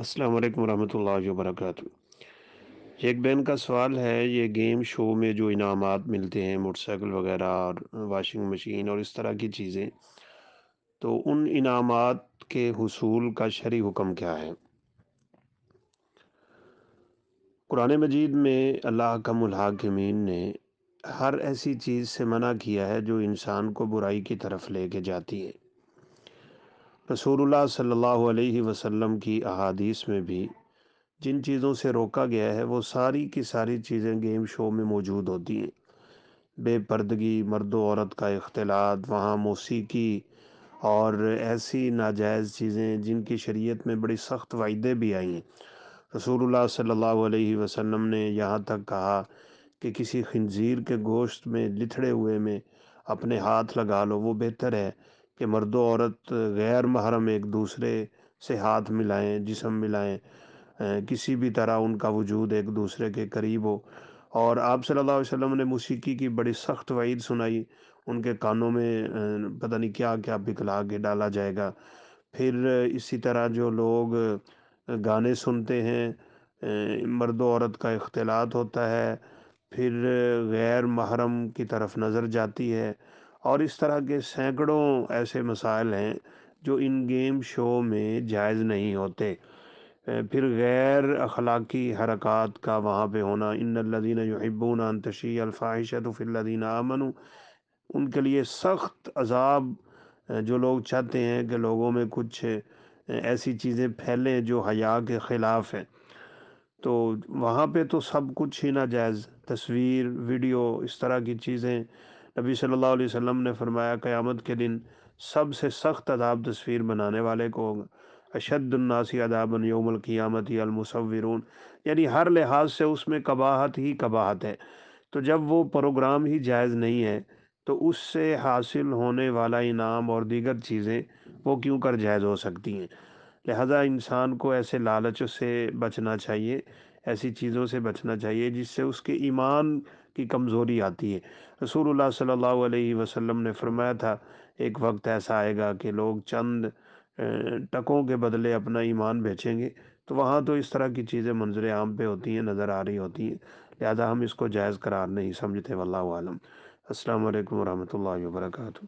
السلام علیکم ورحمۃ اللہ وبرکاتہ ایک بین کا سوال ہے یہ گیم شو میں جو انعامات ملتے ہیں موٹر سائیکل وغیرہ اور واشنگ مشین اور اس طرح کی چیزیں تو ان انعامات کے حصول کا شرعی حکم کیا ہے قرآن مجید میں اللہ کا الحاکمین نے ہر ایسی چیز سے منع کیا ہے جو انسان کو برائی کی طرف لے کے جاتی ہے رسول اللہ صلی اللہ علیہ وسلم کی احادیث میں بھی جن چیزوں سے روکا گیا ہے وہ ساری کی ساری چیزیں گیم شو میں موجود ہوتی ہیں بے پردگی مرد و عورت کا اختلاط وہاں موسیقی اور ایسی ناجائز چیزیں جن کی شریعت میں بڑی سخت وعدے بھی آئی ہیں رسول اللہ صلی اللہ علیہ وسلم نے یہاں تک کہا کہ کسی خنزیر کے گوشت میں لتھڑے ہوئے میں اپنے ہاتھ لگا لو وہ بہتر ہے کہ مرد و عورت غیر محرم ایک دوسرے سے ہاتھ ملائیں جسم ملائیں کسی بھی طرح ان کا وجود ایک دوسرے کے قریب ہو اور آپ صلی اللہ علیہ وسلم نے موسیقی کی بڑی سخت وعید سنائی ان کے کانوں میں پتہ نہیں کیا کیا بکلا کے ڈالا جائے گا پھر اسی طرح جو لوگ گانے سنتے ہیں مرد و عورت کا اختلاط ہوتا ہے پھر غیر محرم کی طرف نظر جاتی ہے اور اس طرح کے سینکڑوں ایسے مسائل ہیں جو ان گیم شو میں جائز نہیں ہوتے پھر غیر اخلاقی حرکات کا وہاں پہ ہونا ان الدین یحبون انتشی الفاحشت فی الدین امن ان کے لیے سخت عذاب جو لوگ چاہتے ہیں کہ لوگوں میں کچھ ایسی چیزیں پھیلیں جو حیا کے خلاف ہیں تو وہاں پہ تو سب کچھ ہی ناجائز تصویر ویڈیو اس طرح کی چیزیں نبی صلی اللہ علیہ وسلم نے فرمایا قیامت کے دن سب سے سخت عذاب تصویر بنانے والے کو ہوگا اشد الناسی عذاب یوم القیامت المصورون یعنی ہر لحاظ سے اس میں قباحت ہی قباحت ہے تو جب وہ پروگرام ہی جائز نہیں ہے تو اس سے حاصل ہونے والا انعام اور دیگر چیزیں وہ کیوں کر جائز ہو سکتی ہیں لہذا انسان کو ایسے لالچ سے بچنا چاہیے ایسی چیزوں سے بچنا چاہیے جس سے اس کے ایمان کی کمزوری آتی ہے رسول اللہ صلی اللہ علیہ وسلم نے فرمایا تھا ایک وقت ایسا آئے گا کہ لوگ چند ٹکوں کے بدلے اپنا ایمان بیچیں گے تو وہاں تو اس طرح کی چیزیں منظر عام پہ ہوتی ہیں نظر آ رہی ہوتی ہیں لہذا ہم اس کو جائز قرار نہیں سمجھتے واللہ عالم السلام علیکم ورحمۃ اللہ وبرکاتہ